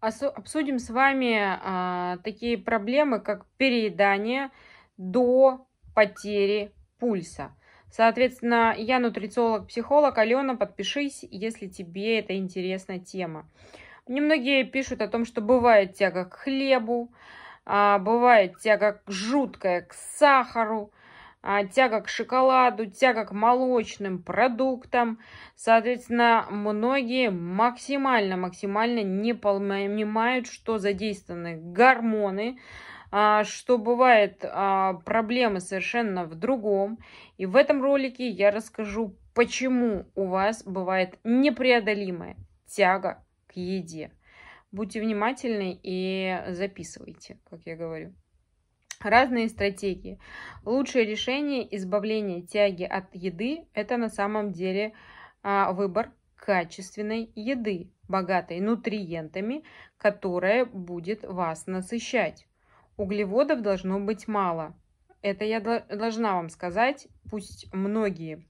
обсудим с вами а, такие проблемы, как переедание до потери пульса. Соответственно, я нутрициолог-психолог Алена, подпишись, если тебе это интересная тема. Немногие пишут о том, что бывает тяга к хлебу, а, бывает тяга жуткая к сахару, а, тяга к шоколаду, тяга к молочным продуктам. Соответственно, многие максимально-максимально не понимают, что задействованы гормоны, а, что бывает а, проблемы совершенно в другом. И в этом ролике я расскажу, почему у вас бывает непреодолимая тяга к еде. Будьте внимательны и записывайте, как я говорю. Разные стратегии. Лучшее решение избавления тяги от еды – это на самом деле а, выбор качественной еды, богатой нутриентами, которая будет вас насыщать. Углеводов должно быть мало. Это я должна вам сказать, пусть многие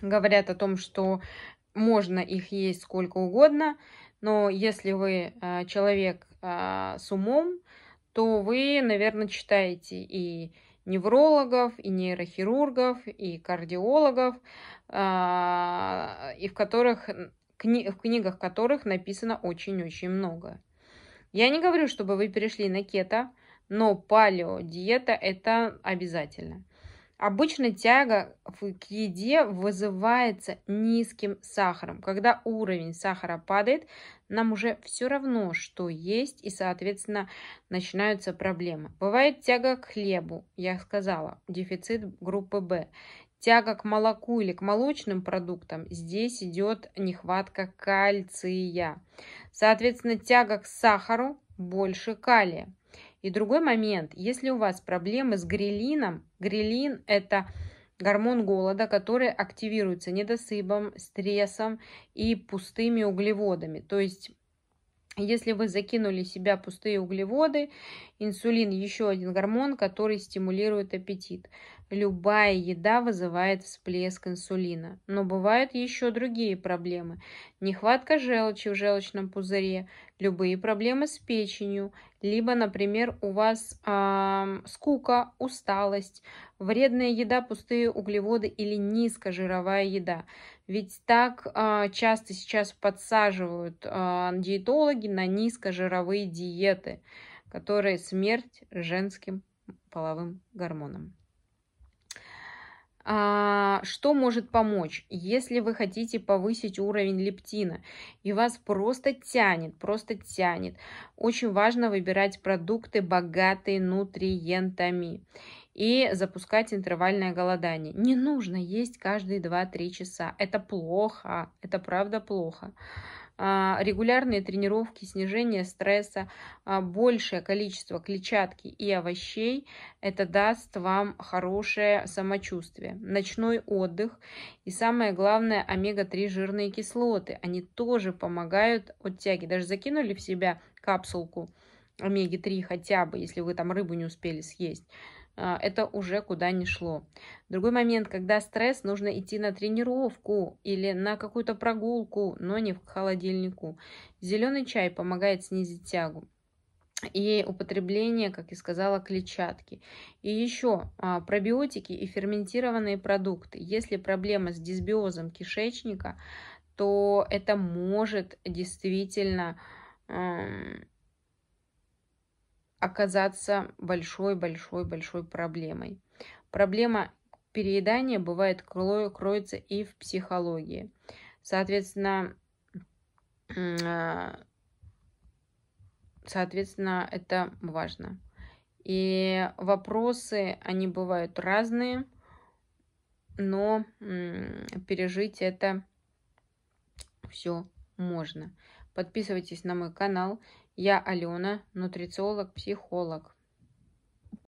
говорят о том, что можно их есть сколько угодно, но если вы а, человек а, с умом, то вы, наверное, читаете и неврологов, и нейрохирургов, и кардиологов, а, и в, которых, в книгах которых написано очень-очень много. Я не говорю, чтобы вы перешли на кето, но палеодиета это обязательно. Обычно тяга к еде вызывается низким сахаром. Когда уровень сахара падает, нам уже все равно, что есть, и, соответственно, начинаются проблемы. Бывает тяга к хлебу, я сказала, дефицит группы В. Тяга к молоку или к молочным продуктам, здесь идет нехватка кальция. Соответственно, тяга к сахару, больше калия. И другой момент, если у вас проблемы с грелином, грелин это гормон голода, который активируется недосыпом, стрессом и пустыми углеводами. То есть если вы закинули себя пустые углеводы, инсулин еще один гормон, который стимулирует аппетит. Любая еда вызывает всплеск инсулина. Но бывают еще другие проблемы. Нехватка желчи в желчном пузыре, любые проблемы с печенью, либо, например, у вас э, скука, усталость, вредная еда, пустые углеводы или низкожировая еда. Ведь так э, часто сейчас подсаживают э, диетологи на низкожировые диеты, которые смерть женским половым гормонам. А, а, что может помочь, если вы хотите повысить уровень лептина и вас просто тянет, просто тянет? Очень важно выбирать продукты, богатые нутриентами и запускать интервальное голодание. Не нужно есть каждые 2-3 часа. Это плохо, это правда плохо. А, регулярные тренировки, снижение стресса, а, большее количество клетчатки и овощей, это даст вам хорошее самочувствие. Ночной отдых и самое главное омега-3 жирные кислоты. Они тоже помогают от тяги. Даже закинули в себя капсулку омеги-3 хотя бы, если вы там рыбу не успели съесть а, это уже куда ни шло. Другой момент, когда стресс, нужно идти на тренировку или на какую-то прогулку, но не в холодильнику. Зеленый чай помогает снизить тягу и употребление, как и сказала, клетчатки. И еще а, пробиотики и ферментированные продукты. Если проблема с дисбиозом кишечника, то это может действительно оказаться большой-большой-большой проблемой. Проблема переедания бывает кроется и в психологии. Соответственно, а, соответственно, это важно. И вопросы, они бывают разные, но пережить это все можно. Подписывайтесь на мой канал. Я Алена, нутрициолог-психолог.